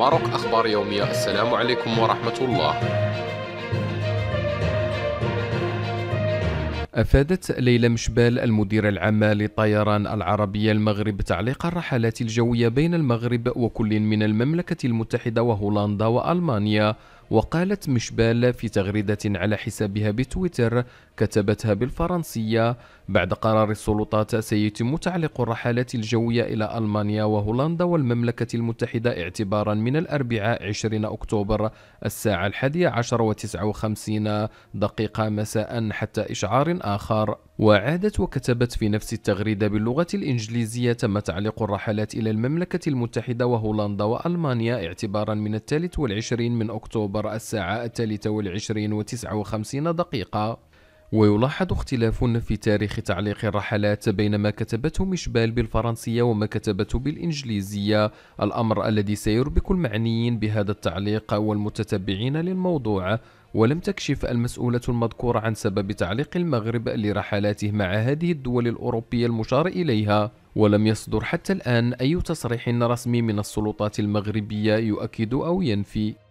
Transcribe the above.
ماروك أخبار يومية السلام عليكم ورحمة الله أفادت ليلى مشبال المديرة العامة للطيران العربية المغرب تعليق الرحلات الجوية بين المغرب وكل من المملكة المتحدة وهولندا وألمانيا وقالت مشبال في تغريدة على حسابها بتويتر كتبتها بالفرنسية بعد قرار السلطات سيتم تعليق الرحلات الجوية إلى ألمانيا وهولندا والمملكة المتحدة اعتبارا من الأربعاء 20 أكتوبر الساعة الحادية عشر وتسعة وخمسين دقيقة مساء حتى إشعار آخر وعادت وكتبت في نفس التغريدة باللغة الإنجليزية تم تعليق الرحلات إلى المملكة المتحدة وهولندا وألمانيا اعتبارا من الثالث والعشرين من أكتوبر الساعة الثالثة والعشرين وتسعة وخمسين دقيقة ويلاحظ اختلاف في تاريخ تعليق الرحلات بين ما كتبته مشبال بالفرنسية وما كتبته بالإنجليزية الأمر الذي سيربك المعنيين بهذا التعليق والمتتبعين للموضوع ولم تكشف المسؤولة المذكورة عن سبب تعليق المغرب لرحلاته مع هذه الدول الأوروبية المشار إليها ولم يصدر حتى الآن أي تصريح رسمي من السلطات المغربية يؤكد أو ينفي